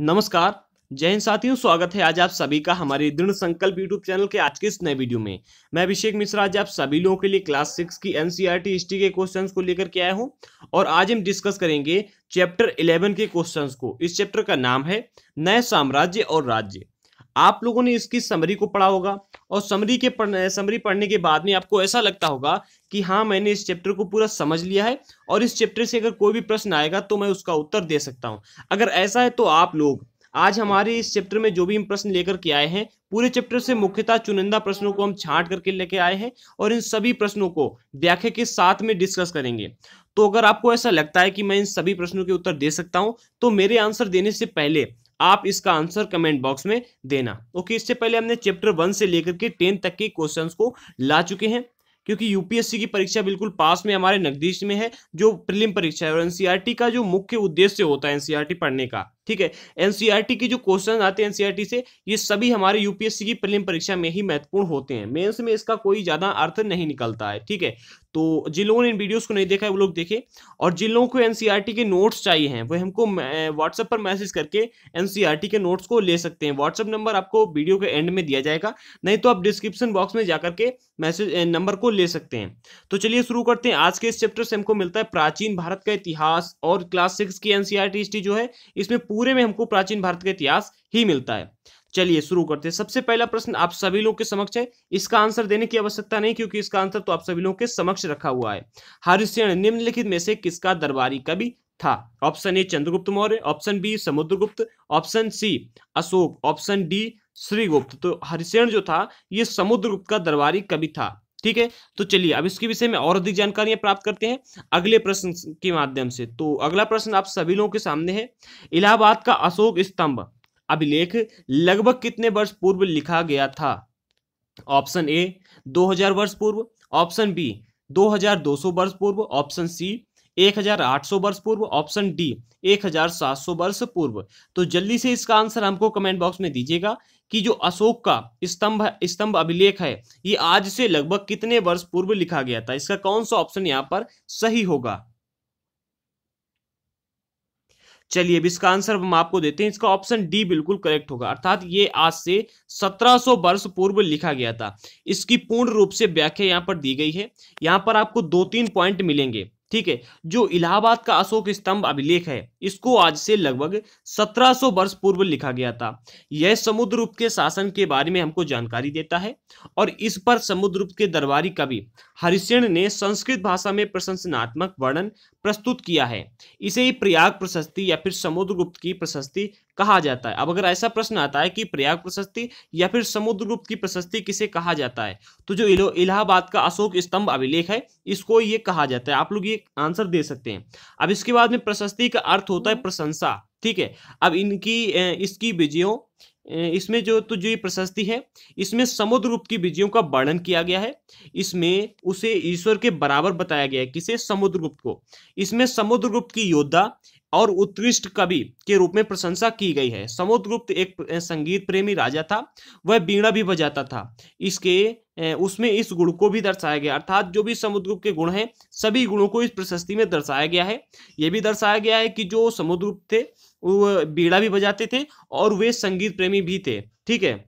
नमस्कार जय हिंद साथियों स्वागत है आज आप सभी का हमारे दृढ़ संकल्प यूट्यूब चैनल के आज के इस नए वीडियो में मैं अभिषेक मिश्रा आज आप सभी लोगों के लिए क्लास सिक्स की एनसीईआरटी हिस्ट्री e के क्वेश्चंस को लेकर के आया हूं और आज हम डिस्कस करेंगे चैप्टर इलेवन के क्वेश्चंस को इस चैप्टर का नाम है नए साम्राज्य और राज्य आप लोगों ने इसकी समरी को पढ़ा होगा और समरी के पढ़ने समरी पढ़ने के बाद में आपको ऐसा लगता होगा कि हाँ मैंने इस चैप्टर को पूरा समझ लिया है और इस चैप्टर से अगर कोई भी प्रश्न आएगा तो मैं उसका उत्तर दे सकता हूँ अगर ऐसा है तो आप लोग आज हमारे इस चैप्टर में जो भी हम प्रश्न लेकर के आए हैं पूरे चैप्टर से मुख्यतः चुनिंदा प्रश्नों को हम छांट करके लेके आए हैं और इन सभी प्रश्नों को व्याख्या के साथ में डिस्कस करेंगे तो अगर आपको ऐसा लगता है कि मैं इन सभी प्रश्नों के उत्तर दे सकता हूं तो मेरे आंसर देने से पहले आप इसका आंसर कमेंट बॉक्स में देना ओके इससे पहले हमने चैप्टर वन से लेकर के टेन तक के क्वेश्चंस को ला चुके हैं क्योंकि यूपीएससी की परीक्षा बिल्कुल पास में हमारे नगदीश में है जो प्रीलिम परीक्षा है और एनसीईआरटी का जो मुख्य उद्देश्य होता है एनसीईआरटी पढ़ने का ठीक है एनसीईआरटी की जो क्वेश्चन आते हैं एनसीईआरटी से ये सभी हमारे यूपीएससी की प्रीलिम परीक्षा में ही महत्वपूर्ण होते हैं मेंस में इसका कोई ज्यादा अर्थ नहीं निकलता है ठीक है तो जिन लोगों ने इन वीडियोस को नहीं देखा है वो लोग देखें और जिन लोगों को एनसीईआरटी e के नोट्स चाहिए हैं वो हमको व्हाट्सएप पर मैसेज करके एनसीईआरटी e के नोट्स को ले सकते हैं व्हाट्सएप नंबर आपको वीडियो के एंड में दिया जाएगा नहीं तो आप डिस्क्रिप्शन बॉक्स में जाकर के मैसेज नंबर को ले सकते हैं तो चलिए शुरू करते हैं आज के इस चैप्टर से हमको मिलता है प्राचीन भारत का इतिहास और क्लास सिक्स की एनसीईआरटी हिस्ट्री e जो है इसमें पूरे में हमको प्राचीन भारत का इतिहास ही मिलता है चलिए शुरू करते हैं सबसे पहला प्रश्न आप सभी लोग के समक्ष है इसका आंसर देने की आवश्यकता नहीं क्योंकि इसका आंसर तो आप सभी लोग के समक्ष रखा हुआ है हरिश्चरण निम्नलिखित में से किसका दरबारी कवि था option A Chandragupta Maurya option B Samudragupta option C Ashoka option D Shrigupta तो हरिश्चरण जो था ये समुद्रगुप्त का दरबारी कवि था ठीक है तो चलिए अब इसके विषय में और अधिक जानकारियां प्राप्त करते हैं अगले प्रश्न के माध्यम से तो अगला प्रश्न आप सभी लोगों के सामने है इलाहाबाद का अशोक स्तंभ अभिलेख लगभग कितने वर्ष पूर्व लिखा गया था ऑप्शन ए 2000 वर्ष पूर्व ऑप्शन बी 2200 वर्ष पूर्व ऑप्शन सी 1800 वर्ष पूर्व ऑप्शन डी 1700 वर्ष पूर्व तो जल्दी से इसका आंसर हमको कमेंट बॉक्स में दीजिएगा कि जो अशोक का स्तंभ स्तंभ अभिलेख है ये आज से लगभग कितने वर्ष पूर्व लिखा गया था इसका कौन सा ऑप्शन यहाँ पर सही होगा चलिए अब इसका आंसर हम आपको देते हैं इसका ऑप्शन डी बिल्कुल करेक्ट होगा अर्थात ये आज से 1700 वर्ष पूर्व लिखा गया था इसकी पूर्ण रूप से व्याख्या यहाँ पर दी गई है यहाँ पर आपको दो तीन पॉइंट मिलेंगे ठीक है जो इलाहाबाद का अशोक स्तंभ अभिलेख है इसको आज से लगभग 1700 वर्ष पूर्व लिखा गया था यह समुद्र के शासन के बारे में हमको जानकारी देता है और इस पर समुद्र के दरबारी कवि हरिशेण ने संस्कृत भाषा में प्रशंसनात्मक वर्णन प्रस्तुत किया है इसे ही प्रयाग प्रशस्ति या फिर समुद्रगुप्त की प्रशस्ति कहा जाता है अब अगर ऐसा प्रश्न आता है कि प्रयाग प्रशस्ति या फिर समुद्रगुप्त की प्रशस्ति किसे कहा जाता है तो जो इलाहाबाद का अशोक स्तंभ अभिलेख है इसको ये कहा जाता है आप लोग ये आंसर दे सकते हैं अब इसके बाद में प्रशस्ति का अर्थ होता है प्रशंसा ठीक है अब इनकी इसकी विजयों इसमें जो तो जो ये प्रशस्ति है इसमें समुद्र रूप की विजयों का वर्णन किया गया है इसमें उसे ईश्वर के बराबर बताया गया है किसे समुद्र गुप्त को इसमें समुद्र गुप्त की योद्धा और उत्कृष्ट कवि के रूप में प्रशंसा की गई है समुद्रगुप्त एक संगीत प्रेमी राजा था वह बीड़ा भी बजाता था इसके उसमें इस गुण को भी दर्शाया गया अर्थात जो भी समुद्रगुप्त के गुण हैं सभी गुणों को इस प्रशस्ति में दर्शाया गया है ये भी दर्शाया गया है कि जो समुद्रगुप्त थे वो बीड़ा भी बजाते थे और वे संगीत प्रेमी भी थे ठीक है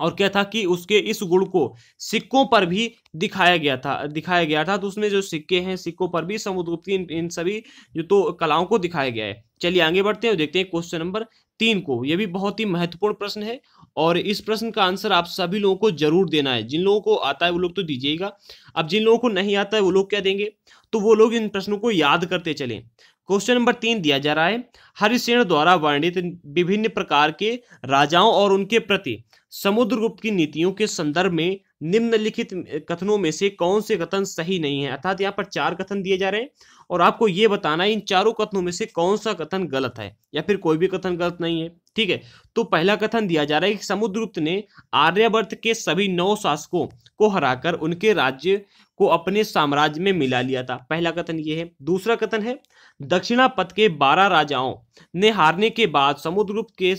और क्या था कि उसके इस गुण को सिक्कों पर भी दिखाया गया था दिखाया गया था तो उसमें जो सिक्के हैं सिक्कों पर भी समुद्रगुप्त इन, इन सभी जो तो कलाओं को दिखाया गया है चलिए आगे बढ़ते हैं देखते हैं क्वेश्चन नंबर तीन को यह भी बहुत ही महत्वपूर्ण प्रश्न है और इस प्रश्न का आंसर आप सभी लोगों को जरूर देना है जिन लोगों को आता है वो लोग तो दीजिएगा अब जिन लोगों को नहीं आता है वो लोग क्या देंगे तो वो लोग इन प्रश्नों को याद करते चले क्वेश्चन नंबर तीन दिया जा रहा है हरिसेन द्वारा वर्णित विभिन्न प्रकार के राजाओं और उनके प्रति समुद्रगुप्त की नीतियों के संदर्भ में निम्नलिखित कथनों में से कौन से कथन सही नहीं है अर्थात यहाँ पर चार कथन दिए जा रहे हैं और आपको ये बताना है इन चारों कथनों में से कौन सा कथन गलत है या फिर कोई भी कथन गलत नहीं है ठीक है तो पहला कथन दिया जा रहा है कि समुद्रगुप्त ने आर्यवर्त के सभी नौ शासकों को हराकर उनके राज्य को अपने साम्राज्य में मिला लिया था पहला कथन ये है दूसरा कथन है दक्षिणा पथ के बारह राजाओं ने हारने के बाद समुद्रगुप्त के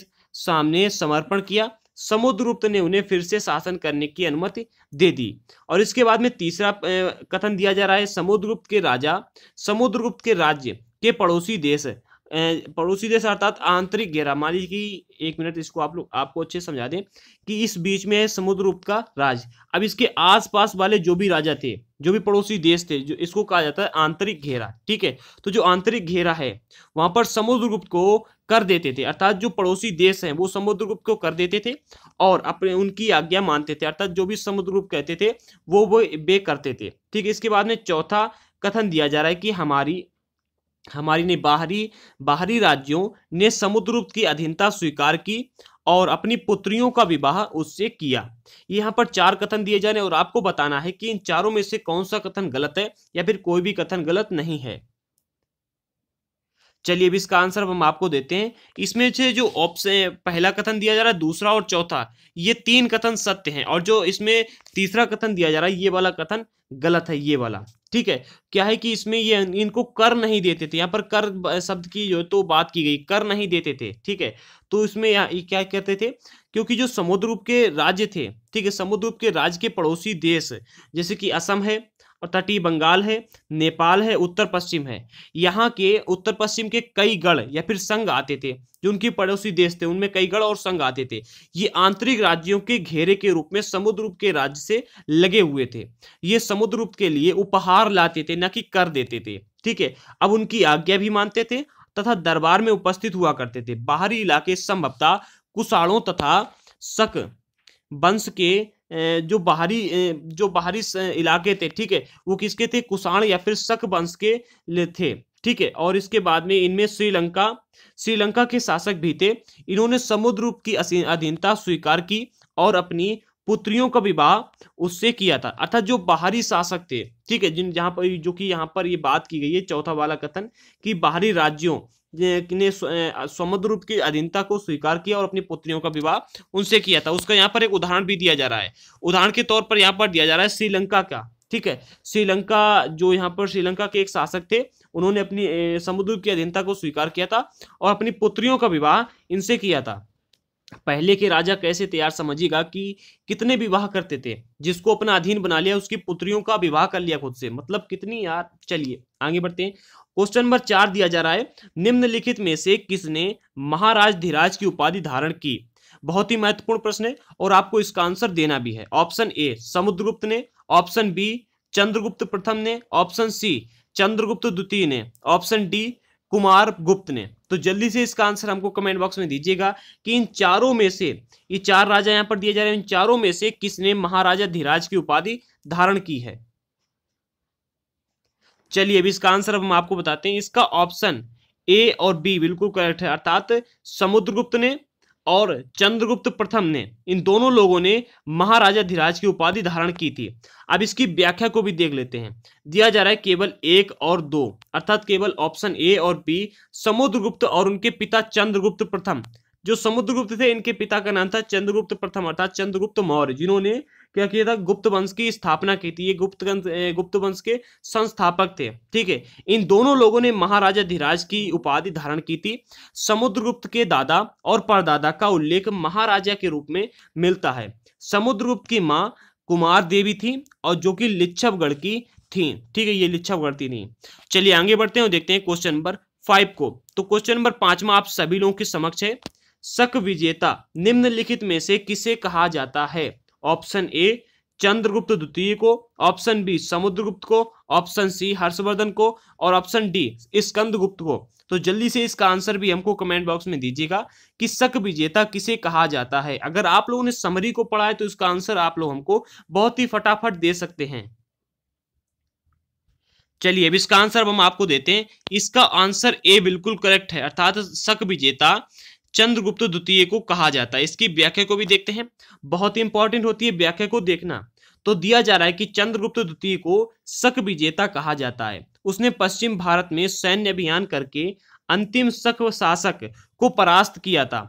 सामने समर्पण किया समुद्रगुप्त ने उन्हें फिर से शासन करने की अनुमति दे दी और इसके बाद में तीसरा कथन दिया जा रहा है समुद्रगुप्त के राजा समुद्रगुप्त के राज्य के पड़ोसी देश पड़ोसी देश अर्थात आंतरिक घेरा मान लीजिए कि एक मिनट इसको आप लोग आपको अच्छे समझा दें कि इस बीच में है समुद्र रूप का राज अब इसके आसपास वाले जो भी राजा थे जो भी पड़ोसी देश थे जो इसको कहा जाता है आंतरिक घेरा ठीक है तो जो आंतरिक घेरा है वहां पर समुद्र गुप्त को कर देते थे अर्थात जो पड़ोसी देश हैं वो समुद्र गुप्त को कर देते थे और अपने उनकी आज्ञा मानते थे अर्थात जो भी समुद्र गुप्त कहते थे वो वो बे करते थे ठीक है इसके बाद में चौथा कथन दिया जा रहा है कि हमारी हमारी ने बाहरी बाहरी राज्यों ने समुद्रगुप्त की अधीनता स्वीकार की और अपनी पुत्रियों का विवाह उससे किया यहाँ पर चार कथन दिए जाने और आपको बताना है कि इन चारों में से कौन सा कथन गलत है या फिर कोई भी कथन गलत नहीं है चलिए अब इसका आंसर हम आपको देते हैं इसमें से जो ऑप्शन पहला कथन दिया जा रहा है दूसरा और चौथा ये तीन कथन सत्य हैं और जो इसमें तीसरा कथन दिया जा रहा है ये वाला कथन गलत है ये वाला ठीक है क्या है कि इसमें ये इनको कर नहीं देते थे यहाँ पर कर शब्द की जो तो बात की गई कर नहीं देते थे ठीक है तो इसमें यहाँ क्या कहते थे क्योंकि जो समुद्र रूप के राज्य थे ठीक है समुद्र रूप के राज्य के पड़ोसी देश जैसे कि असम है और तटीय बंगाल है नेपाल है उत्तर पश्चिम है यहाँ के उत्तर पश्चिम के कई गढ़ या फिर संघ आते थे जो उनके पड़ोसी देश थे उनमें कई गढ़ और संघ आते थे ये आंतरिक राज्यों के घेरे के रूप में समुद्र रूप के राज्य से लगे हुए थे ये समुद्र रूप के लिए उपहार लाते थे न कि कर देते थे ठीक है अब उनकी आज्ञा भी मानते थे तथा दरबार में उपस्थित हुआ करते थे बाहरी इलाके संभवता कुशाणों तथा शक वंश के जो बाहरी जो बाहरी इलाके थे ठीक है वो किसके थे कुषाण या फिर शक वंश के थे ठीक है और इसके बाद में इनमें श्रीलंका श्रीलंका के शासक भी थे इन्होंने समुद्र रूप की अधीनता स्वीकार की और अपनी पुत्रियों का विवाह उससे किया था अर्थात जो बाहरी शासक थे ठीक है जिन जहाँ पर जो कि यहाँ पर ये बात की गई है चौथा वाला कथन कि बाहरी राज्यों ने रूप की अधीनता को स्वीकार किया और अपनी पुत्रियों का विवाह उनसे किया था उसका यहाँ पर एक उदाहरण भी दिया जा रहा है उदाहरण के तौर पर यहाँ पर दिया जा रहा है श्रीलंका का ठीक है श्रीलंका जो यहाँ पर श्रीलंका के एक शासक थे उन्होंने अपनी समुद्र की अधीनता को स्वीकार किया था और अपनी पुत्रियों का विवाह इनसे किया था पहले के राजा कैसे तैयार समझिएगा कि कितने विवाह करते थे जिसको अपना अधीन बना लिया उसकी पुत्रियों का विवाह कर लिया खुद से मतलब कितनी यार चलिए आगे बढ़ते हैं क्वेश्चन नंबर चार दिया जा रहा है निम्नलिखित में से किसने महाराज धीराज की उपाधि धारण की बहुत ही महत्वपूर्ण प्रश्न है और आपको इसका आंसर देना भी है ऑप्शन ए समुद्रगुप्त ने ऑप्शन बी चंद्रगुप्त प्रथम ने ऑप्शन सी चंद्रगुप्त द्वितीय ने ऑप्शन डी कुमार गुप्त ने तो जल्दी से इसका आंसर हमको कमेंट बॉक्स में दीजिएगा कि इन चारों में से ये चार राजा यहां पर दिए जा रहे हैं इन चारों में से किसने महाराजा धीराज की उपाधि धारण की है चलिए अभी इसका आंसर हम आपको बताते हैं इसका ऑप्शन ए और बी बिल्कुल करेक्ट है अर्थात समुद्रगुप्त ने और चंद्रगुप्त प्रथम ने इन दोनों लोगों ने महाराजा धीराज की उपाधि धारण की थी अब इसकी व्याख्या को भी देख लेते हैं दिया जा रहा है केवल एक और दो अर्थात केवल ऑप्शन ए और बी समुद्रगुप्त और उनके पिता चंद्रगुप्त प्रथम जो समुद्रगुप्त थे इनके पिता का नाम था चंद्रगुप्त प्रथम अर्थात चंद्रगुप्त मौर्य जिन्होंने क्या किया था गुप्त वंश की स्थापना की थी ये गुप्त गुप्त वंश के संस्थापक थे ठीक है इन दोनों लोगों ने महाराजा धीराज की उपाधि धारण की थी समुद्रगुप्त के दादा और परदादा का उल्लेख महाराजा के रूप में मिलता है समुद्रगुप्त की माँ कुमार देवी थी और जो कि लिच्छवगढ़ की थी ठीक है ये लिच्छवगढ़ की थी चलिए आगे बढ़ते हैं और देखते हैं क्वेश्चन नंबर फाइव को तो क्वेश्चन नंबर पांच में आप सभी लोगों के समक्ष है शक विजेता निम्नलिखित में से किसे कहा जाता है ऑप्शन ए चंद्रगुप्त द्वितीय को ऑप्शन बी समुद्रगुप्त को ऑप्शन सी हर्षवर्धन को और ऑप्शन डी स्कंदगुप्त को तो जल्दी से इसका आंसर भी हमको कमेंट बॉक्स में दीजिएगा कि शक विजेता किसे कहा जाता है अगर आप लोगों ने समरी को पढ़ा है तो इसका आंसर आप लोग हमको बहुत ही फटाफट दे सकते हैं चलिए अब इसका आंसर हम आपको देते हैं इसका आंसर ए बिल्कुल करेक्ट है अर्थात शक विजेता चंद्रगुप्त द्वितीय को कहा जाता है इसकी व्याख्या को भी देखते हैं बहुत ही इंपॉर्टेंट होती है व्याख्या को देखना तो दिया जा रहा है कि चंद्रगुप्त द्वितीय को शक विजेता कहा जाता है उसने पश्चिम भारत में सैन्य अभियान करके अंतिम शक शासक को परास्त किया था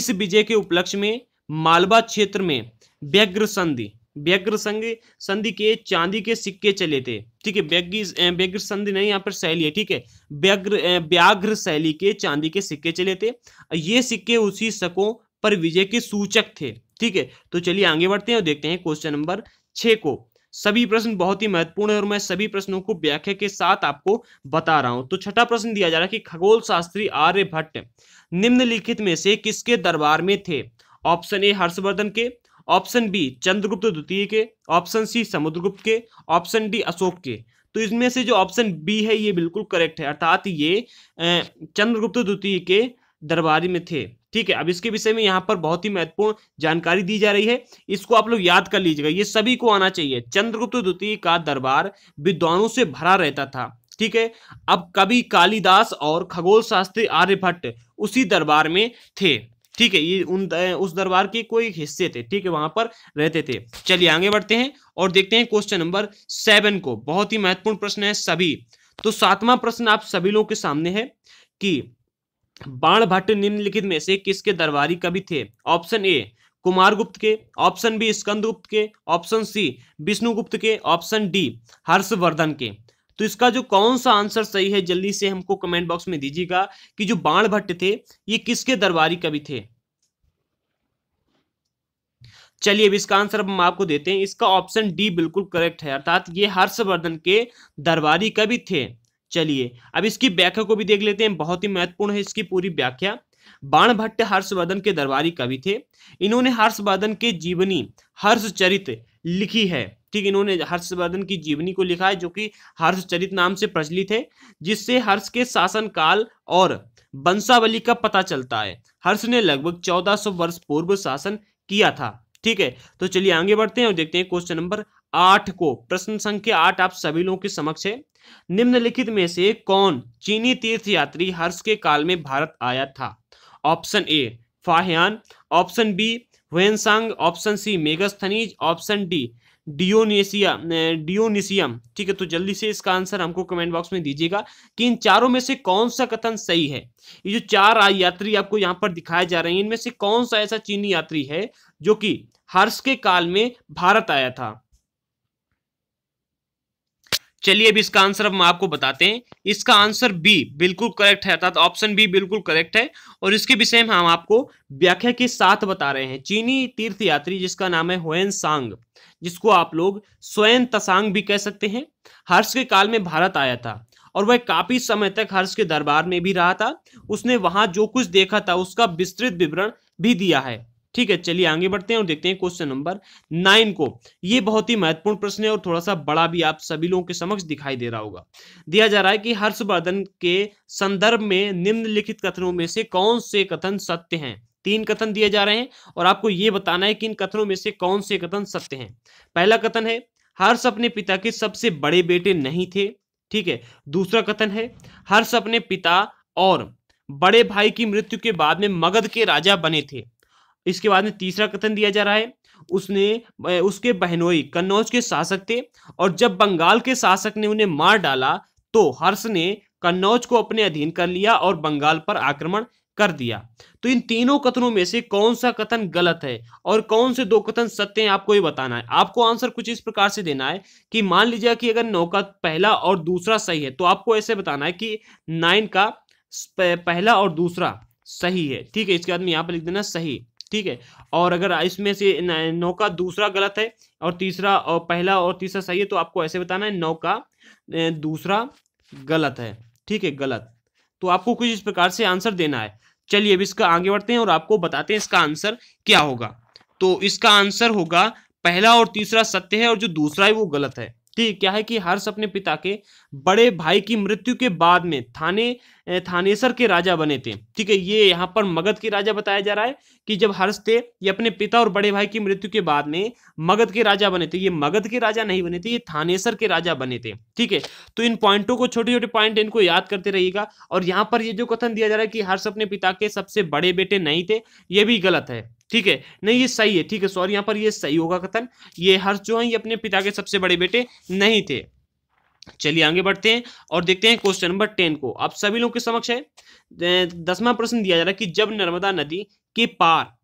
इस विजय के उपलक्ष्य में मालवा क्षेत्र में व्यग्र संधि व्यग्र संघ संधि के चांदी के सिक्के चले थे ठीक है व्यग्री व्यग्र संधि नहीं यहाँ पर शैली है ठीक है व्यग्र व्याघ्र शैली के चांदी के सिक्के चले थे ये सिक्के उसी शकों पर विजय के सूचक थे ठीक है तो चलिए आगे बढ़ते हैं और देखते हैं क्वेश्चन नंबर छ को सभी प्रश्न बहुत ही महत्वपूर्ण है और मैं सभी प्रश्नों को व्याख्या के साथ आपको बता रहा हूं तो छठा प्रश्न दिया जा रहा है कि खगोल शास्त्री आर्यभट्ट निम्नलिखित में से किसके दरबार में थे ऑप्शन ए हर्षवर्धन के ऑप्शन बी चंद्रगुप्त द्वितीय के ऑप्शन सी समुद्रगुप्त के ऑप्शन डी अशोक के तो इसमें से जो ऑप्शन बी है ये बिल्कुल करेक्ट है अर्थात ये चंद्रगुप्त द्वितीय के दरबारी में थे ठीक है अब इसके विषय में यहाँ पर बहुत ही महत्वपूर्ण जानकारी दी जा रही है इसको आप लोग याद कर लीजिएगा ये सभी को आना चाहिए चंद्रगुप्त द्वितीय का दरबार विद्वानों से भरा रहता था ठीक है अब कवि कालिदास और खगोल शास्त्री आर्यभट्ट उसी दरबार में थे ठीक है ये उन उस दरबार के कोई हिस्से थे ठीक है वहां पर रहते थे चलिए आगे बढ़ते हैं और देखते हैं क्वेश्चन नंबर सेवन को बहुत ही महत्वपूर्ण प्रश्न है सभी तो सातवां प्रश्न आप सभी लोगों के सामने है कि बाण भट्ट निम्नलिखित में से किसके दरबारी कवि थे ऑप्शन ए कुमार गुप्त के ऑप्शन बी स्कंदगुप्त के ऑप्शन सी विष्णुगुप्त के ऑप्शन डी हर्षवर्धन के तो इसका जो कौन सा आंसर सही है जल्दी से हमको कमेंट बॉक्स में दीजिएगा कि जो बाण भट्ट थे ये किसके दरबारी कवि थे चलिए अब इसका आंसर हम आपको देते हैं इसका ऑप्शन डी बिल्कुल करेक्ट है अर्थात ये हर्षवर्धन के दरबारी कवि थे चलिए अब इसकी व्याख्या को भी देख लेते हैं बहुत ही महत्वपूर्ण है इसकी पूरी व्याख्या बाण भट्ट हर्षवर्धन के दरबारी कवि थे इन्होंने हर्षवर्धन के जीवनी हर्षचरित लिखी है ठीक इन्होंने हर्षवर्धन की जीवनी को लिखा है जो कि हर्षचरित नाम से प्रचलित है जिससे हर्ष के शासनकाल और वंशावली का पता चलता है हर्ष ने लगभग 1400 वर्ष पूर्व शासन किया था ठीक है तो चलिए आगे बढ़ते हैं और देखते हैं क्वेश्चन नंबर आठ को प्रश्न संख्या आठ आप सभी लोगों के समक्ष है निम्नलिखित में से कौन चीनी तीर्थ यात्री हर्ष के काल में भारत आया था option A Fahien option B Xuanzang option C Megasthenes option D डियोनेसिया डियोनिसियम ठीक है तो जल्दी से इसका आंसर हमको कमेंट बॉक्स में दीजिएगा कि इन चारों में से कौन सा कथन सही है ये जो चार यात्री आपको यहाँ पर दिखाए जा रहे हैं इनमें से कौन सा ऐसा चीनी यात्री है जो कि हर्ष के काल में भारत आया था चलिए अभी इसका आंसर हम आपको बताते हैं इसका आंसर बी बिल्कुल करेक्ट है अर्थात ऑप्शन बी बिल्कुल करेक्ट है और इसके विषय में हम आपको व्याख्या के साथ बता रहे हैं चीनी तीर्थ यात्री जिसका नाम है होयन सांग जिसको आप लोग स्वयं तसांग भी कह सकते हैं हर्ष के काल में भारत आया था और वह काफी समय तक हर्ष के दरबार में भी रहा था उसने वहां जो कुछ देखा था उसका विस्तृत विवरण भी दिया है ठीक है चलिए आगे बढ़ते हैं और देखते हैं क्वेश्चन नंबर नाइन को ये बहुत ही महत्वपूर्ण प्रश्न है और थोड़ा सा बड़ा भी आप सभी लोगों के समक्ष दिखाई दे रहा होगा दिया जा रहा है कि हर्षवर्धन के संदर्भ में निम्नलिखित कथनों में से कौन से कथन सत्य हैं तीन कथन दिए जा रहे हैं और आपको ये बताना है कि इन कथनों में से कौन से कथन सत्य है पहला कथन है हर्ष अपने पिता के सबसे बड़े बेटे नहीं थे ठीक है दूसरा कथन है हर्ष अपने पिता और बड़े भाई की मृत्यु के बाद में मगध के राजा बने थे इसके बाद में तीसरा कथन दिया जा रहा है उसने उसके बहनोई कन्नौज के शासक थे और जब बंगाल के शासक ने उन्हें मार डाला तो हर्ष ने कन्नौज को अपने अधीन कर लिया और बंगाल पर आक्रमण कर दिया तो इन तीनों कथनों में से कौन सा कथन गलत है और कौन से दो कथन सत्य हैं आपको ये बताना है आपको आंसर कुछ इस प्रकार से देना है कि मान लीजिए कि अगर नौ का पहला और दूसरा सही है तो आपको ऐसे बताना है कि नाइन का पहला और दूसरा सही है ठीक है इसके बाद में यहाँ पर लिख देना सही ठीक है और अगर इसमें से नौ का दूसरा गलत है और तीसरा और पहला और तीसरा सही है तो आपको ऐसे बताना है नौ का दूसरा गलत है ठीक है गलत तो आपको कुछ इस प्रकार से आंसर देना है चलिए अब इसका आगे बढ़ते हैं और आपको बताते हैं इसका आंसर क्या होगा तो इसका आंसर होगा पहला और तीसरा सत्य है और जो दूसरा है वो गलत है ठीक क्या है कि हर्ष अपने पिता के बड़े भाई की मृत्यु के बाद में थाने थानेसर के राजा बने थे ठीक है ये यहाँ पर मगध के राजा बताया जा रहा है कि जब हर्ष थे ये अपने पिता और बड़े भाई की मृत्यु के बाद में मगध के राजा बने थे ये मगध के राजा नहीं बने थे ये थानेसर के राजा बने थे ठीक है तो इन पॉइंटों को छोटे छोटे पॉइंट इनको याद करते रहिएगा और यहाँ पर ये जो कथन दिया जा रहा है कि हर्ष अपने पिता के सबसे बड़े बेटे नहीं थे ये भी गलत है ठीक है नहीं ये सही है ठीक है सॉरी यहाँ पर ये सही होगा कथन ये हर्ष जो है ये अपने पिता के सबसे बड़े बेटे नहीं थे चलिए आगे बढ़ते हैं और देखते हैं क्वेश्चन नंबर टेन को आप सभी लोगों के समक्ष है दसवा प्रश्न दिया जा रहा है कि जब नर्मदा नदी के पार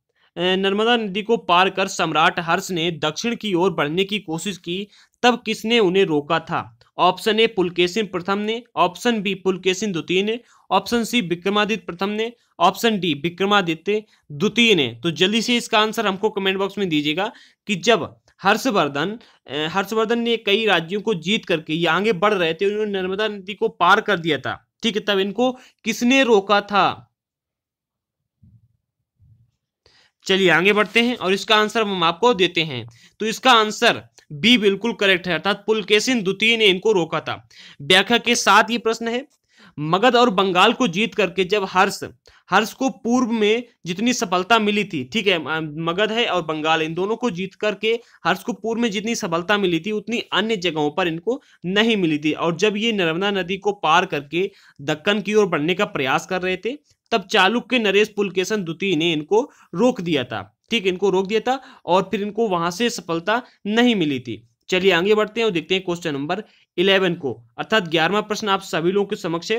नर्मदा नदी को पार कर सम्राट हर्ष ने दक्षिण की ओर बढ़ने की कोशिश की तब किसने उन्हें रोका था ऑप्शन ए पुलकेसिन प्रथम ने ऑप्शन बी पुलकेसिन द्वितीय ने ऑप्शन सी विक्रमादित्य प्रथम ने ऑप्शन डी विक्रमादित्य द्वितीय ने तो जल्दी से इसका आंसर हमको कमेंट बॉक्स में दीजिएगा कि जब हर्षवर्धन हर्षवर्धन ने कई राज्यों को जीत करके ये आगे बढ़ रहे थे उन्होंने नर्मदा नदी को पार कर दिया था ठीक है तब इनको किसने रोका था चलिए आगे बढ़ते हैं और इसका आंसर हम आपको देते हैं तो इसका आंसर बी बिल्कुल करेक्ट है अर्थात पुलकेशन द्वितीय ने इनको रोका था व्याख्या के साथ ये प्रश्न है मगध और बंगाल को जीत करके जब हर्ष हर्ष को पूर्व में जितनी सफलता मिली थी ठीक है मगध है और बंगाल इन दोनों को जीत करके हर्ष को पूर्व में जितनी सफलता मिली थी उतनी अन्य जगहों पर इनको नहीं मिली थी और जब ये नर्मदा नदी को पार करके दक्कन की ओर बढ़ने का प्रयास कर रहे थे तब चालुक्य नरेश पुलकेशन द्वितीय ने इनको रोक दिया था ठीक इनको रोक दिया था और फिर इनको वहां से सफलता नहीं मिली थी चलिए आगे बढ़ते हैं और देखते हैं क्वेश्चन नंबर इलेवन को अर्थात ग्यारहवा प्रश्न आप सभी लोगों के समक्ष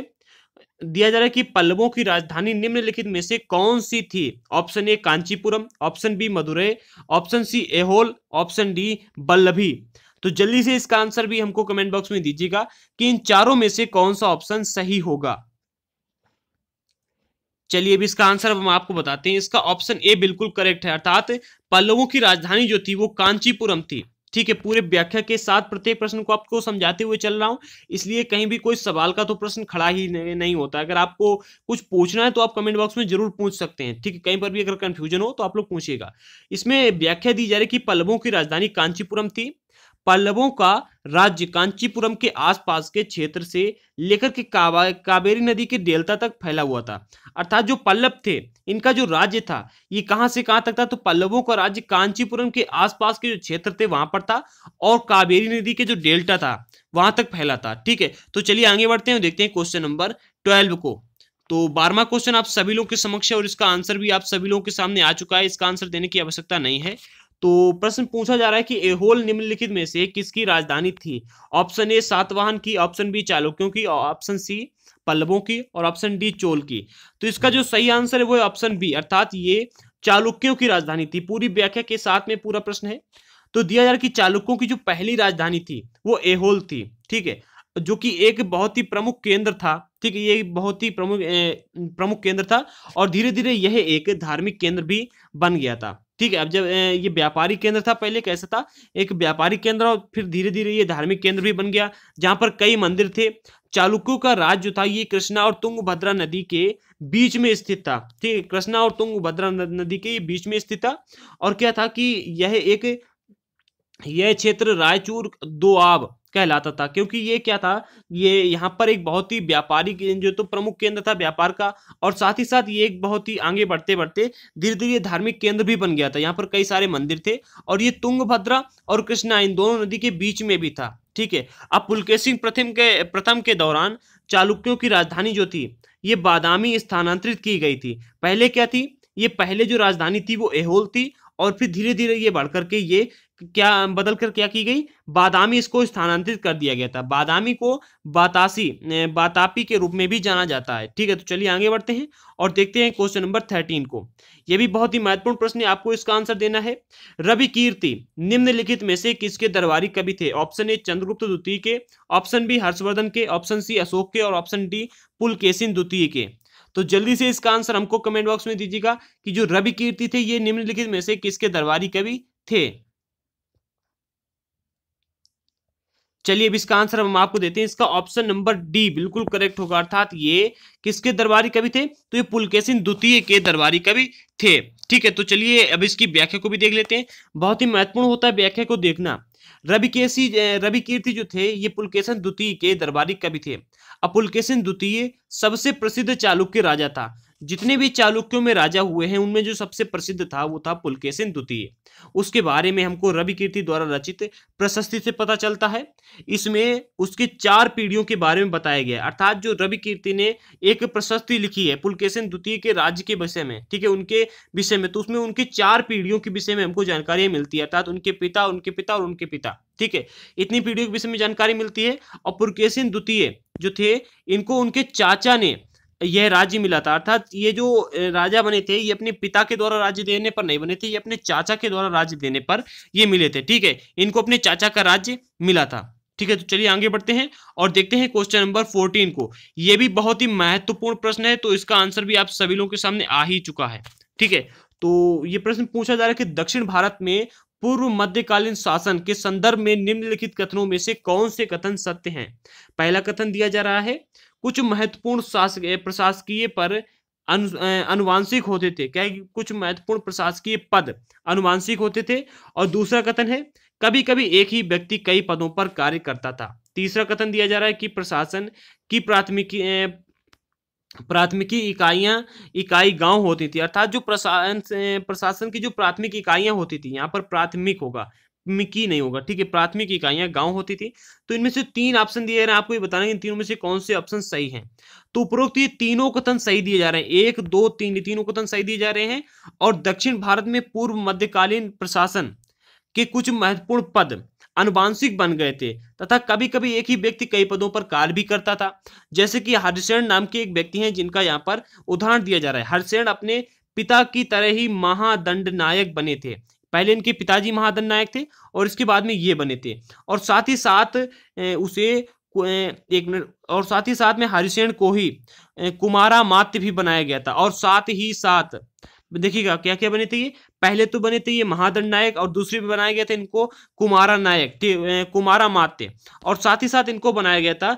दिया जा रहा है कि पल्लवों की राजधानी निम्नलिखित में से कौन सी थी option A Kanchipuram option B Madurai option C Aihole option D Vallabhi तो जल्दी से इसका आंसर भी हमको कमेंट बॉक्स में दीजिएगा कि इन चारों में से कौन सा ऑप्शन सही होगा चलिए अभी इसका आंसर हम आपको बताते हैं इसका ऑप्शन ए बिल्कुल करेक्ट है अर्थात पल्लवों की राजधानी जो थी वो कांचीपुरम थी ठीक है पूरे व्याख्या के साथ प्रत्येक प्रश्न को आपको समझाते हुए चल रहा हूं इसलिए कहीं भी कोई सवाल का तो प्रश्न खड़ा ही नहीं होता अगर आपको कुछ पूछना है तो आप कमेंट बॉक्स में जरूर पूछ सकते हैं ठीक है कहीं पर भी अगर कंफ्यूजन हो तो आप लोग पूछिएगा इसमें व्याख्या दी जा रही कि पल्लवों की राजधानी कांचीपुरम थी पल्लवों का राज्य कांचीपुरम के आसपास के क्षेत्र से लेकर के कावेरी नदी के डेल्टा तक फैला हुआ था अर्थात जो पल्लव थे इनका जो राज्य था ये कहाँ से कहाँ तक था तो पल्लवों का राज्य कांचीपुरम के आसपास के जो क्षेत्र थे वहां पर था और कावेरी नदी के जो डेल्टा था वहां तक फैला था ठीक है तो चलिए आगे बढ़ते हैं देखते हैं क्वेश्चन नंबर ट्वेल्व को तो बारहवा क्वेश्चन आप सभी लोगों के समक्ष है और इसका आंसर भी आप सभी लोगों के सामने आ चुका है इसका आंसर देने की आवश्यकता नहीं है तो प्रश्न पूछा जा रहा है कि एहोल निम्नलिखित में से किसकी राजधानी थी ऑप्शन ए सातवाहन की ऑप्शन बी चालुक्यों की ऑप्शन सी पल्लवों की और ऑप्शन डी चोल की तो इसका जो सही आंसर है वो है ऑप्शन बी अर्थात ये चालुक्यों की राजधानी थी पूरी व्याख्या के साथ में पूरा प्रश्न है तो दिया जा रहा कि चालुक्यों की जो पहली राजधानी थी वो एहोल थी ठीक है जो कि एक बहुत ही प्रमुख केंद्र था ठीक है ये बहुत ही प्रमुख प्रमुख केंद्र था और धीरे धीरे यह एक धार्मिक केंद्र भी बन गया था ठीक है अब जब ये व्यापारिक केंद्र था पहले कैसा था एक व्यापारिक केंद्र और फिर धीरे धीरे ये धार्मिक केंद्र भी बन गया जहाँ पर कई मंदिर थे चालुक्यों का राज जो था ये कृष्णा और तुंगभद्रा नदी के बीच में स्थित था ठीक है कृष्णा और तुंगभद्रा नदी के बीच में स्थित था और क्या था कि यह एक यह क्षेत्र रायचूर दोआब कहलाता था क्योंकि ये क्या था ये यहाँ पर एक बहुत ही व्यापारी जो तो प्रमुख केंद्र था व्यापार का और साथ ही साथ ये एक बहुत ही आगे बढ़ते बढ़ते धीरे धीरे धार्मिक केंद्र भी बन गया था यहाँ पर कई सारे मंदिर थे और ये तुंगभद्रा और कृष्णा इन दोनों नदी के बीच में भी था ठीक है अब पुलकेश प्रथम के प्रथम के दौरान चालुक्यों की राजधानी जो थी ये बादामी स्थानांतरित की गई थी पहले क्या थी ये पहले जो राजधानी थी वो एहोल थी और फिर धीरे धीरे ये बढ़ करके ये क्या बदल कर क्या की गई बादामी इसको स्थानांतरित कर दिया गया था बादामी को बातासी बातापी के रूप में भी जाना जाता है ठीक है तो चलिए आगे बढ़ते हैं और देखते हैं क्वेश्चन नंबर थर्टीन को यह भी बहुत ही महत्वपूर्ण प्रश्न है आपको इसका आंसर देना है रवि कीर्ति निम्नलिखित में से किसके दरबारी कवि थे ऑप्शन ए चंद्रगुप्त द्वितीय के ऑप्शन बी हर्षवर्धन के ऑप्शन सी अशोक के और ऑप्शन डी पुलकेसिन द्वितीय के तो जल्दी से इसका आंसर हमको कमेंट बॉक्स में दीजिएगा कि जो रवि कीर्ति थे ये निम्नलिखित में से किसके दरबारी कवि थे चलिए अब इसका आंसर हम आपको देते हैं इसका ऑप्शन नंबर डी बिल्कुल करेक्ट होगा अर्थात ये किसके दरबारी कवि थे तो ये पुलकेशिन द्वितीय के दरबारी कवि थे ठीक है तो चलिए अब इसकी व्याख्या को भी देख लेते हैं बहुत ही महत्वपूर्ण होता है व्याख्या को देखना रविकेशी रवि कीर्ति जो थे ये पुलकेशन द्वितीय के दरबारी कवि थे अब पुलकेशन द्वितीय सबसे प्रसिद्ध चालुक्य राजा था जितने भी चालुक्यों में राजा हुए हैं उनमें जो सबसे प्रसिद्ध था वो था पुलकेशिन द्वितीय उसके बारे में हमको रवि कीर्ति द्वारा रचित प्रशस्ति से पता चलता है इसमें उसके चार पीढ़ियों के बारे में बताया गया अर्थात जो रवि कीर्ति ने एक प्रशस्ति लिखी है पुलकेशिन द्वितीय के राज्य के विषय में ठीक है उनके विषय में तो उसमें उनके चार पीढ़ियों के विषय में हमको जानकारियां मिलती है अर्थात उनके पिता उनके पिता और उनके पिता ठीक है इतनी पीढ़ियों के विषय में जानकारी मिलती है और पुलकेशिन द्वितीय जो थे इनको उनके चाचा ने यह राज्य मिला था अर्थात ये जो राजा बने थे ये अपने पिता के द्वारा राज्य देने पर नहीं बने थे ये अपने चाचा के द्वारा राज्य देने पर ये मिले थे ठीक है इनको अपने चाचा का राज्य मिला था ठीक है तो चलिए आगे बढ़ते हैं और देखते हैं क्वेश्चन नंबर फोर्टीन को ये भी बहुत ही महत्वपूर्ण प्रश्न है तो इसका आंसर भी आप सभी लोगों के सामने आ ही चुका है ठीक है तो ये प्रश्न पूछा जा रहा है कि दक्षिण भारत में पूर्व मध्यकालीन शासन के संदर्भ में निम्नलिखित कथनों में से कौन से कथन सत्य हैं पहला कथन दिया जा रहा है कुछ महत्वपूर्ण प्रशासकीय पर अनुवांशिक होते थे क्या कुछ महत्वपूर्ण प्रशासकीय पद अनुवांशिक होते थे और दूसरा कथन है कभी कभी एक ही व्यक्ति कई पदों पर कार्य करता था तीसरा कथन दिया जा रहा है कि प्रशासन की प्राथमिकी प्राथमिकी इकाइयां इकाई गांव होती थी अर्थात जो प्रशासन प्रशासन की जो प्राथमिक इकाइयां होती थी यहाँ पर प्राथमिक होगा प्राथमिकी नहीं होगा ठीक है प्राथमिक इकाइयां गांव होती थी तो इनमें से तीन ऑप्शन दिए जा रहे हैं आपको ये बताना है इन तीनों में से कौन से ऑप्शन सही हैं तो उपरोक्त ये तीनों कथन सही दिए जा रहे हैं एक दो तीन ये तीनों कथन सही दिए जा रहे हैं और दक्षिण भारत में पूर्व मध्यकालीन प्रशासन के कुछ महत्वपूर्ण पद अनुवांशिक बन गए थे तथा कभी कभी एक ही व्यक्ति कई पदों पर कार्य भी करता था जैसे कि हरिशरण नाम के एक व्यक्ति हैं जिनका यहाँ पर उदाहरण दिया जा रहा है हरिशरण अपने पिता की तरह ही महादंड नायक बने थे पहले इनके पिताजी महादन नायक थे और इसके बाद में ये बने थे और साथ ही साथ उसे एक मिनट और साथ ही साथ में हरिसेन को ही कुमारा मात्य भी बनाया गया था और साथ ही साथ देखिएगा क्या क्या बने थे ये पहले तो बने थे ये महादंड नायक और दूसरे भी बनाया गया था इनको कुमारा नायक कुमारा मात्य और साथ ही साथ इनको बनाया गया था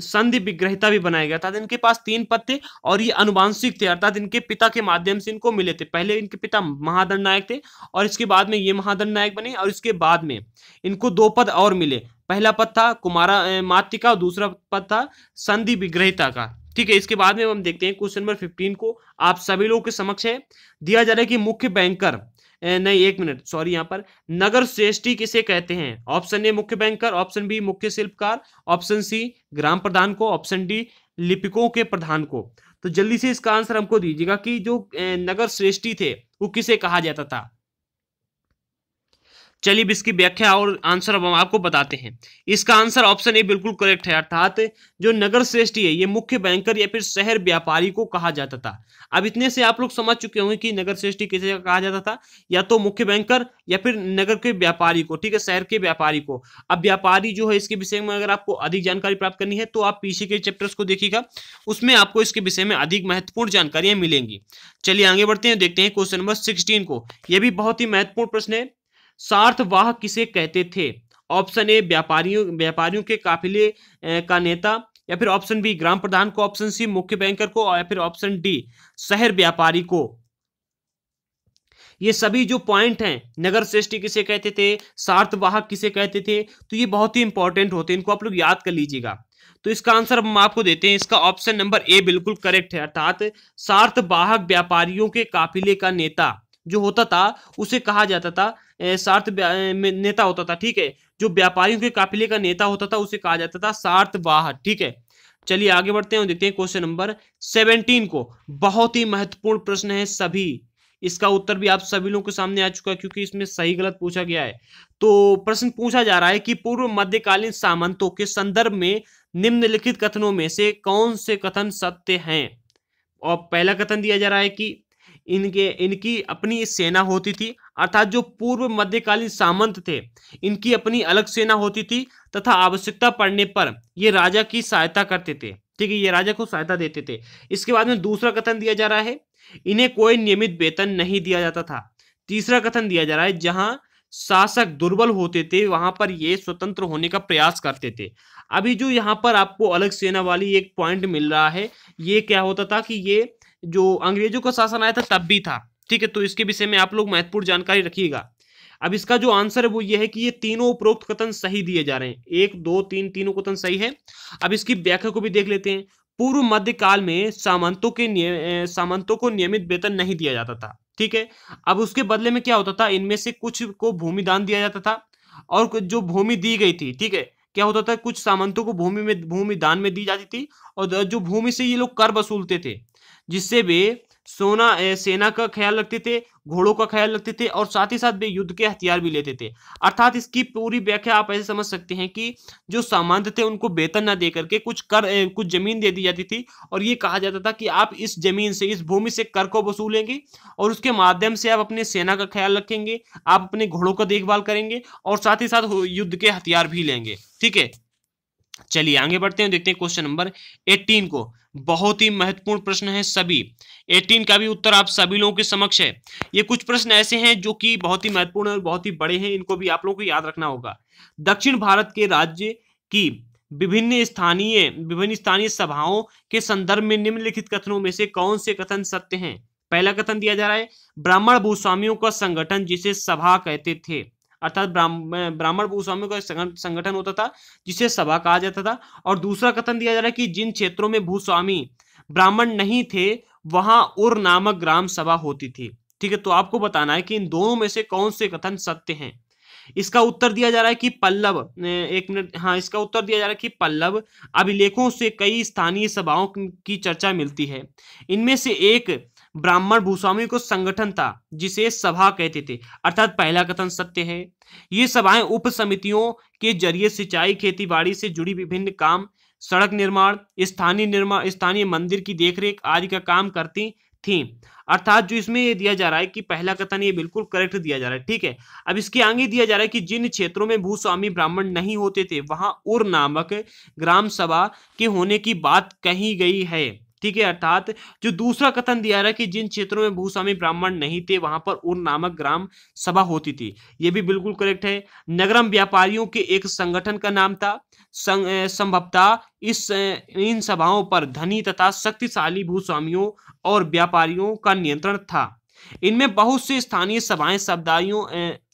संधि विग्रहिता भी बनाया गया था इनके पास तीन पद थे और ये अनुवांशिक थे अर्थात इनके पिता के माध्यम से इनको मिले थे पहले इनके पिता महादंड नायक थे और इसके बाद में ये महादंड नायक बने और इसके बाद में इनको दो पद और मिले पहला पद था कुमारा मातिका और दूसरा पद था संधि विग्रहिता का ठीक है इसके बाद में हम देखते हैं क्वेश्चन नंबर फिफ्टीन को आप सभी लोगों के समक्ष है दिया जा रहा है कि मुख्य बैंकर नहीं एक मिनट सॉरी यहाँ पर नगर श्रेष्ठी किसे कहते हैं ऑप्शन ए मुख्य बैंकर ऑप्शन बी मुख्य शिल्पकार ऑप्शन सी ग्राम प्रधान को ऑप्शन डी लिपिकों के प्रधान को तो जल्दी से इसका आंसर हमको दीजिएगा कि जो नगर श्रेष्ठी थे वो किसे कहा जाता था चलिए अब इसकी व्याख्या और आंसर अब हम आपको बताते हैं इसका आंसर ऑप्शन ए बिल्कुल करेक्ट है अर्थात जो नगर श्रेष्ठी है ये मुख्य बैंकर या फिर शहर व्यापारी को कहा जाता था अब इतने से आप लोग समझ चुके होंगे कि नगर श्रेष्ठी किसे कहा जाता था या तो मुख्य बैंकर या फिर नगर के व्यापारी को ठीक है शहर के व्यापारी को अब व्यापारी जो है इसके विषय में अगर आपको अधिक जानकारी प्राप्त करनी है तो आप पीछे के चैप्टर्स को देखिएगा उसमें आपको इसके विषय में अधिक महत्वपूर्ण जानकारियां मिलेंगी चलिए आगे बढ़ते हैं देखते हैं क्वेश्चन नंबर सिक्सटीन को यह भी बहुत ही महत्वपूर्ण प्रश्न है सार्थवाह किसे कहते थे ऑप्शन ए व्यापारियों व्यापारियों के काफिले का नेता या फिर ऑप्शन बी ग्राम प्रधान को ऑप्शन सी मुख्य बैंकर को या फिर ऑप्शन डी शहर व्यापारी को ये सभी जो पॉइंट हैं नगर श्रेष्ठी किसे कहते थे सार्थवाहक किसे कहते थे तो ये बहुत ही इंपॉर्टेंट होते हैं इनको आप लोग याद कर लीजिएगा तो इसका आंसर हम आपको देते हैं इसका ऑप्शन नंबर ए बिल्कुल करेक्ट है अर्थात सार्थवाहक व्यापारियों के काफिले का नेता जो होता था उसे कहा जाता था सार्थ नेता होता था ठीक है जो व्यापारियों के काफिले का नेता होता था उसे कहा जाता था सार्थ ठीक है चलिए आगे बढ़ते हैं और देखते हैं क्वेश्चन नंबर सेवनटीन को बहुत ही महत्वपूर्ण प्रश्न है सभी इसका उत्तर भी आप सभी लोगों के सामने आ चुका है क्योंकि इसमें सही गलत पूछा गया है तो प्रश्न पूछा जा रहा है कि पूर्व मध्यकालीन सामंतों के संदर्भ में निम्नलिखित कथनों में से कौन से कथन सत्य हैं और पहला कथन दिया जा रहा है कि इनके इनकी अपनी सेना होती थी अर्थात जो पूर्व मध्यकालीन सामंत थे इनकी अपनी अलग सेना होती थी तथा आवश्यकता पड़ने पर ये राजा की सहायता करते थे ठीक है ये राजा को सहायता देते थे इसके बाद में दूसरा कथन दिया जा रहा है इन्हें कोई नियमित वेतन नहीं दिया जाता था तीसरा कथन दिया जा रहा है जहां शासक दुर्बल होते थे वहां पर ये स्वतंत्र होने का प्रयास करते थे अभी जो यहाँ पर आपको अलग सेना वाली एक पॉइंट मिल रहा है ये क्या होता था कि ये जो अंग्रेजों का शासन आया था तब भी था ठीक है तो इसके विषय में आप लोग महत्वपूर्ण जानकारी रखिएगा अब इसका जो आंसर है वो ये है कि ये तीनों उपरोक्त कथन सही दिए जा रहे हैं एक दो तीन तीनों कथन सही है अब इसकी व्याख्या को भी देख लेते हैं पूर्व मध्यकाल में सामंतों के सामंतों को नियमित वेतन नहीं दिया जाता था ठीक है अब उसके बदले में क्या होता था इनमें से कुछ को भूमि दान दिया जाता था और जो भूमि दी गई थी ठीक है क्या होता था कुछ सामंतों को भूमि में भूमि दान में दी जाती थी और जो भूमि से ये लोग कर वसूलते थे जिससे वे सोना सेना का ख्याल रखते थे घोड़ों का ख्याल रखते थे और साथ ही साथ वे युद्ध के हथियार भी लेते थे अर्थात इसकी पूरी व्याख्या आप ऐसे समझ सकते हैं कि जो सामान थे उनको वेतन ना दे करके कुछ कर कुछ जमीन दे दी जाती थी और ये कहा जाता था कि आप इस जमीन से इस भूमि से कर को वसूलेंगे और उसके माध्यम से आप अपने सेना का ख्याल रखेंगे आप अपने घोड़ों का देखभाल करेंगे और साथ ही साथ युद्ध के हथियार भी लेंगे ठीक है चलिए आगे बढ़ते हैं देखते हैं क्वेश्चन नंबर 18 को बहुत ही महत्वपूर्ण प्रश्न है सभी 18 का भी उत्तर आप सभी लोगों के समक्ष है ये कुछ प्रश्न ऐसे हैं जो कि बहुत ही महत्वपूर्ण और बहुत ही बड़े हैं इनको भी आप लोगों को याद रखना होगा दक्षिण भारत के राज्य की विभिन्न स्थानीय विभिन्न स्थानीय सभाओं के संदर्भ में निम्नलिखित कथनों में से कौन से कथन सत्य हैं पहला कथन दिया जा रहा है ब्राह्मण भूस्वामियों का संगठन जिसे सभा कहते थे अर्थात ब्राह्मण ब्राह्मण भूस्वामी का संगठन होता था जिसे सभा कहा जाता था और दूसरा कथन दिया जा रहा है कि जिन क्षेत्रों में भूस्वामी ब्राह्मण नहीं थे वहां उर नामक ग्राम सभा होती थी ठीक है तो आपको बताना है कि इन दोनों में से कौन से कथन सत्य हैं इसका उत्तर दिया जा रहा है कि पल्लव एक मिनट हाँ इसका उत्तर दिया जा रहा है कि पल्लव अभिलेखों से कई स्थानीय सभाओं की चर्चा मिलती है इनमें से एक ब्राह्मण भूस्वामी को संगठन था जिसे सभा कहते थे अर्थात पहला कथन सत्य है ये सभाएं उप समितियों के जरिए सिंचाई खेतीबाड़ी से जुड़ी विभिन्न काम सड़क निर्माण स्थानीय निर्माण स्थानीय मंदिर की देखरेख आदि का काम करती थी अर्थात जो इसमें ये दिया जा रहा है कि पहला कथन ये बिल्कुल करेक्ट दिया जा रहा है ठीक है अब इसके आगे दिया जा रहा है कि जिन क्षेत्रों में भूस्वामी ब्राह्मण नहीं होते थे वहां उर नामक ग्राम सभा के होने की बात कही गई है ठीक है अर्थात जो दूसरा कथन दिया रहा कि जिन क्षेत्रों में भूस्वामी ब्राह्मण नहीं थे वहां पर उन नामक ग्राम सभा होती थी यह भी बिल्कुल करेक्ट है नगरम व्यापारियों के एक संगठन का नाम था संभवतः इस इन सभाओं पर धनी तथा शक्तिशाली भूस्वामियों और व्यापारियों का नियंत्रण था इनमें बहुत से स्थानीय सभाएं शब्दाइयों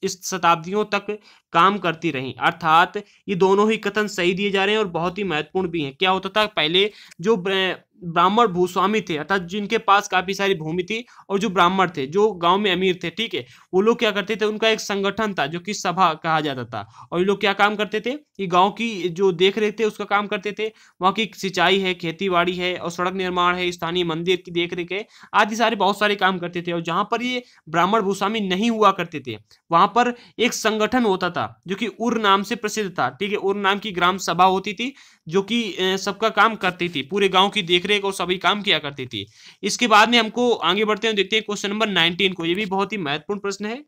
शताब्दियों तक काम करती रहीं अर्थात ये दोनों ही कथन सही दिए जा रहे हैं और बहुत ही महत्वपूर्ण भी हैं क्या होता था पहले जो ब्राह्मण भूस्वामी थे अर्थात जिनके पास काफी सारी भूमि थी और जो ब्राह्मण थे जो गांव में अमीर थे ठीक है वो लोग क्या करते थे उनका एक संगठन था जो कि सभा कहा जाता था और ये लोग क्या काम करते थे कि गांव की जो देख रेख थे उसका काम करते थे वहाँ की सिंचाई है खेती बाड़ी है और सड़क निर्माण है स्थानीय मंदिर की देख रेख है आदि सारे बहुत सारे काम करते थे और जहाँ पर ये ब्राह्मण भूस्वामी नहीं हुआ करते थे वहाँ पर एक संगठन होता था जो कि उर नाम से प्रसिद्ध था ठीक है उर नाम की ग्राम सभा होती थी जो कि सबका काम करती थी पूरे गांव की देखरेख और सभी काम किया करती थी इसके बाद में हमको आगे बढ़ते हैं देखते हैं क्वेश्चन नंबर नाइनटीन को ये भी बहुत ही महत्वपूर्ण प्रश्न है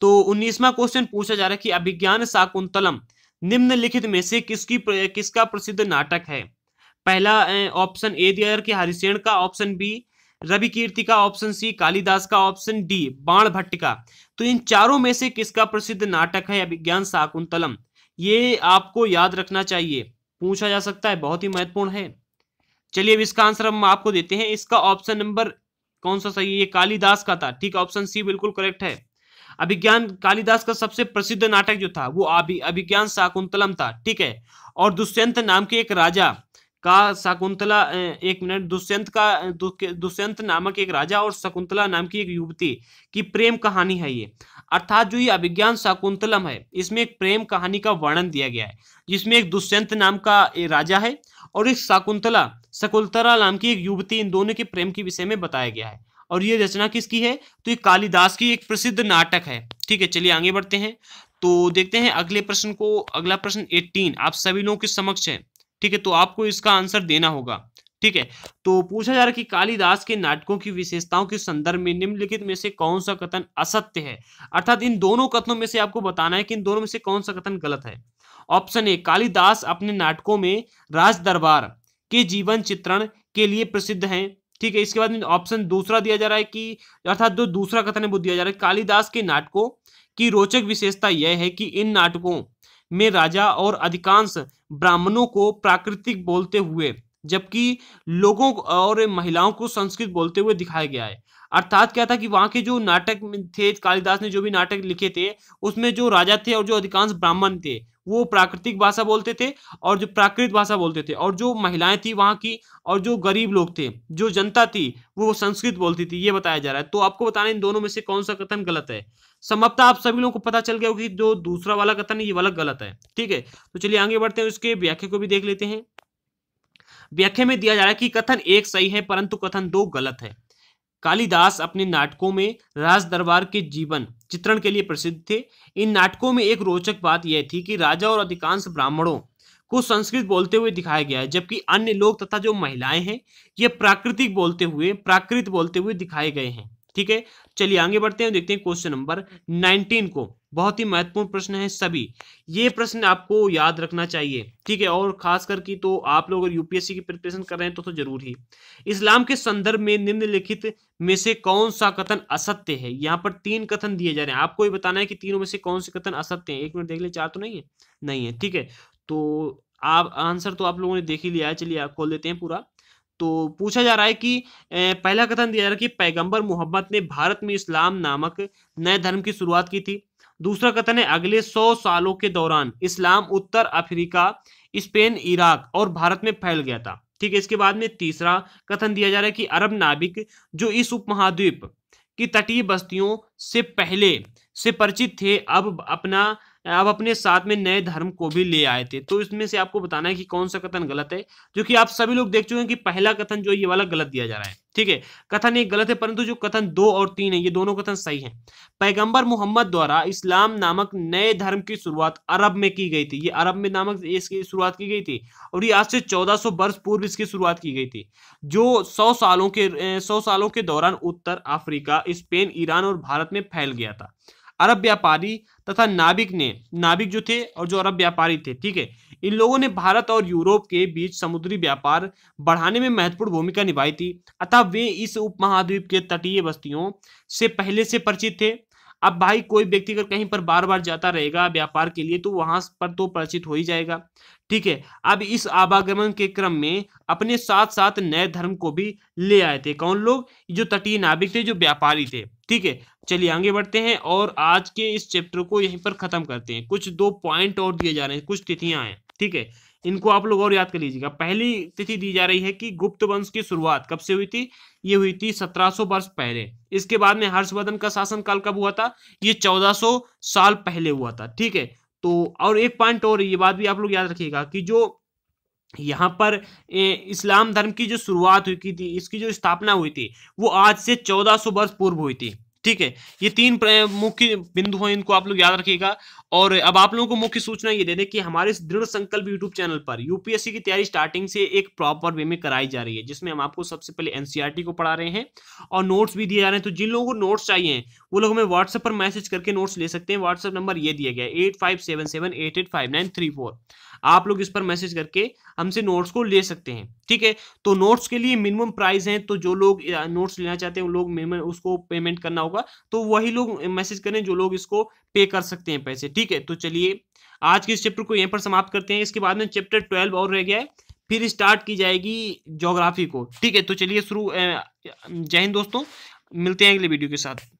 तो उन्नीसवा क्वेश्चन पूछा जा रहा है कि अभिज्ञान शाकुंतलम निम्नलिखित में से किसकी किसका प्रसिद्ध नाटक है पहला ऑप्शन ए दिया कि हरिसेन का ऑप्शन बी रवि कीर्ति का ऑप्शन सी कालिदास का ऑप्शन डी बाण भट्ट का तो इन चारों में से किसका प्रसिद्ध नाटक है अभिज्ञान शाकुंतलम ये आपको याद रखना चाहिए पूछा जा सकता है बहुत ही महत्वपूर्ण है चलिए अब इसका आंसर हम आपको देते हैं इसका ऑप्शन नंबर कौन सा सही है ये कालिदास का था ठीक ऑप्शन सी बिल्कुल करेक्ट है अभिज्ञान कालिदास का सबसे प्रसिद्ध नाटक जो था वो अभिज्ञान शाकुंतलम था ठीक है और दुष्यंत नाम के एक राजा का शकुंतला एक मिनट दुष्यंत का दुष्यंत नामक एक राजा और शकुंतला नाम की एक युवती की प्रेम कहानी है ये अर्थात जो ये अभिज्ञान शकुंतलम है इसमें एक प्रेम कहानी का वर्णन दिया गया है जिसमें एक दुष्यंत नाम का राजा है और एक शाकुंतला शकुंतला नाम की एक युवती इन दोनों के प्रेम के विषय में बताया गया है और ये रचना किसकी है तो ये कालिदास की एक प्रसिद्ध नाटक है ठीक है चलिए आगे बढ़ते हैं तो देखते हैं अगले प्रश्न को अगला प्रश्न 18 आप सभी लोगों के समक्ष है ठीक है तो आपको इसका आंसर देना होगा ठीक है तो पूछा जा रहा है कि कालिदास के नाटकों की विशेषताओं के संदर्भ में निम्नलिखित में से कौन सा कथन असत्य है अर्थात इन दोनों कथनों में से आपको बताना है कि इन दोनों में से कौन सा कथन गलत है ऑप्शन ए कालिदास अपने नाटकों में राज दरबार के जीवन चित्रण के लिए प्रसिद्ध हैं ठीक है इसके बाद ऑप्शन दूसरा दिया जा रहा है कि अर्थात जो दूसरा कथन है वो दिया जा रहा है कालिदास के नाटकों की रोचक विशेषता यह है कि इन नाटकों में राजा और अधिकांश ब्राह्मणों को प्राकृतिक बोलते हुए जबकि लोगों और महिलाओं को संस्कृत बोलते हुए दिखाया गया है अर्थात क्या था कि वहाँ के जो नाटक थे कालिदास ने जो भी नाटक लिखे थे उसमें जो राजा थे और जो अधिकांश ब्राह्मण थे वो प्राकृतिक भाषा बोलते थे और जो प्राकृत भाषा बोलते थे और जो महिलाएं थी वहाँ की और जो गरीब लोग थे जो जनता थी वो संस्कृत बोलती थी ये बताया जा रहा है तो आपको बताना इन दोनों में से कौन सा कथन गलत है समाप्त आप सभी लोगों को पता चल गया होगी जो दूसरा वाला कथन है ये वाला गलत है ठीक है तो चलिए आगे बढ़ते हैं उसके व्याख्या को भी देख लेते हैं व्याख्या में दिया जा रहा है कि कथन एक सही है परंतु कथन दो गलत है कालिदास अपने नाटकों में राज दरबार के जीवन चित्रण के लिए प्रसिद्ध थे इन नाटकों में एक रोचक बात यह थी कि राजा और अधिकांश ब्राह्मणों को संस्कृत बोलते हुए दिखाया गया है जबकि अन्य लोग तथा जो महिलाएं हैं ये प्राकृतिक बोलते हुए प्राकृत बोलते हुए दिखाए गए हैं ठीक है चलिए आगे बढ़ते हैं देखते हैं क्वेश्चन नंबर नाइनटीन को बहुत ही महत्वपूर्ण प्रश्न है सभी ये प्रश्न आपको याद रखना चाहिए ठीक है और खास करके तो आप लोग अगर यूपीएससी की प्रिपरेशन कर रहे हैं तो तो जरूर ही इस्लाम के संदर्भ में निम्नलिखित में से कौन सा कथन असत्य है यहाँ पर तीन कथन दिए जा रहे हैं आपको ये बताना है कि तीनों में से कौन से कथन असत्य है एक मिनट देख ले चार तो नहीं है नहीं है ठीक है तो आप आंसर तो आप लोगों ने देख ही लिया है चलिए आप खोल देते हैं पूरा तो पूछा जा रहा है कि पहला कथन दिया जा रहा है कि पैगंबर मोहम्मद ने भारत में इस्लाम नामक नए धर्म की शुरुआत की थी दूसरा कथन है अगले सौ सालों के दौरान इस्लाम उत्तर अफ्रीका स्पेन इराक और भारत में फैल गया था ठीक है इसके बाद में तीसरा कथन दिया जा रहा है कि अरब नाविक जो इस उपमहाद्वीप की तटीय बस्तियों से पहले से परिचित थे अब अपना आप अपने साथ में नए धर्म को भी ले आए थे तो इसमें से आपको बताना है कि कौन सा कथन गलत है जो कि आप सभी लोग देख चुके हैं कि पहला कथन जो ये वाला गलत दिया जा रहा है ठीक है कथन एक गलत है परंतु जो कथन दो और तीन है ये दोनों कथन सही हैं पैगंबर मोहम्मद द्वारा इस्लाम नामक नए धर्म की शुरुआत अरब में की गई थी ये अरब में नामक इसकी शुरुआत की गई थी और ये आज से चौदह वर्ष पूर्व इसकी शुरुआत की गई थी जो सौ सालों के सौ सालों के दौरान उत्तर अफ्रीका स्पेन ईरान और भारत में फैल गया था अरब व्यापारी तथा नाभिक ने नाभिक जो थे और जो अरब व्यापारी थे ठीक है इन लोगों ने भारत और यूरोप के बीच समुद्री व्यापार बढ़ाने में महत्वपूर्ण भूमिका निभाई थी अतः वे इस उपमहाद्वीप के तटीय बस्तियों से पहले से परिचित थे अब भाई कोई व्यक्ति अगर कहीं पर बार बार जाता रहेगा व्यापार के लिए तो वहां पर तो परिचित हो ही जाएगा ठीक है अब इस आवागमन के क्रम में अपने साथ साथ नए धर्म को भी ले आए थे कौन लोग जो तटीय नाविक थे जो व्यापारी थे ठीक है चलिए आगे बढ़ते हैं और आज के इस चैप्टर को यहीं पर खत्म करते हैं कुछ दो पॉइंट और दिए जा रहे हैं कुछ तिथियां हैं ठीक है इनको आप लोग और याद कर लीजिएगा पहली तिथि दी जा रही है कि गुप्त वंश की शुरुआत कब से हुई थी ये हुई थी 1700 वर्ष पहले इसके बाद में हर्षवर्धन का शासन काल कब हुआ था ये 1400 साल पहले हुआ था ठीक है तो और एक पॉइंट और ये बात भी आप लोग याद रखिएगा कि जो यहाँ पर इस्लाम धर्म की जो शुरुआत हुई थी इसकी जो स्थापना हुई थी वो आज से चौदह वर्ष पूर्व हुई थी ठीक है ये तीन मुख्य बिंदु हैं इनको आप लोग याद रखिएगा और अब आप लोगों को मुख्य सूचना ये दे दें कि हमारे दृढ़ संकल्प यूट्यूब चैनल पर यूपीएससी की तैयारी स्टार्टिंग से एक प्रॉपर वे में कराई जा रही है जिसमें हम आपको सबसे पहले एनसीईआरटी e को पढ़ा रहे हैं और नोट्स भी दिए जा रहे हैं तो जिन लोगों को नोट्स चाहिए वो लोग हमें व्हाट्सएप पर मैसेज करके नोट्स ले सकते हैं व्हाट्सएप नंबर ये दिया गया एट आप लोग इस पर मैसेज करके हमसे नोट्स को ले सकते हैं ठीक है तो नोट्स के लिए मिनिमम प्राइस है तो जो लोग नोट्स लेना चाहते हैं वो लोग मिनिमम उसको पेमेंट करना होगा तो वही लोग मैसेज करें जो लोग इसको पे कर सकते हैं पैसे ठीक है तो चलिए आज के इस चैप्टर को यहीं पर समाप्त करते हैं इसके बाद में चैप्टर ट्वेल्व और रह गया है फिर स्टार्ट की जाएगी ज्योग्राफी को ठीक है तो चलिए शुरू जय हिंद दोस्तों मिलते हैं अगले वीडियो के साथ